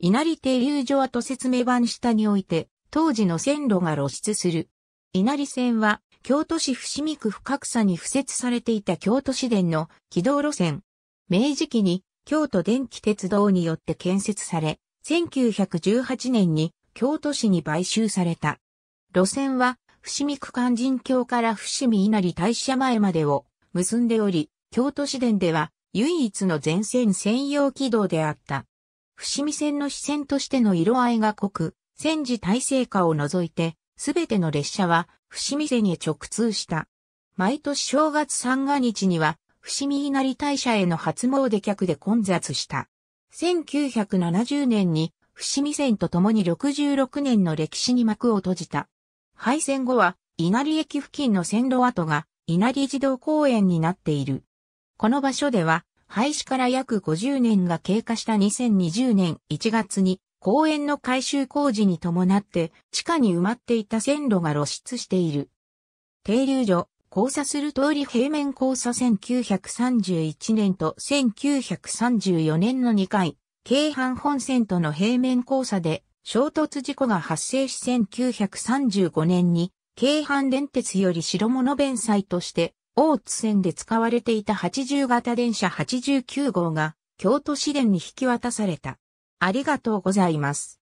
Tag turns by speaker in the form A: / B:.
A: 稲荷
B: 停留所跡説明板下において、当時の線路が露出する。稲荷線は、京都市伏見区深草に付設されていた京都市電の軌道路線。明治期に京都電気鉄道によって建設され、1918年に京都市に買収された。路線は、伏見区勧人橋から伏見稲荷大社前までを結んでおり、京都市電では唯一の全線専用軌道であった。伏見線の支線としての色合いが濃く、戦時体制下を除いて、すべての列車は伏見線へ直通した。毎年正月三が日には、伏見稲荷大社への初詣客で混雑した。1970年に伏見線と共に66年の歴史に幕を閉じた。廃線後は稲荷駅付近の線路跡が稲荷児童公園になっている。この場所では廃止から約50年が経過した2020年1月に公園の改修工事に伴って地下に埋まっていた線路が露出している。停留所、交差する通り平面交差1931年と1934年の2回、京阪本線との平面交差で衝突事故が発生し1935年に京阪電鉄より白物弁祭として大津線で使われていた80型電車89号が京都市電に引き渡された。ありがとうござい
A: ます。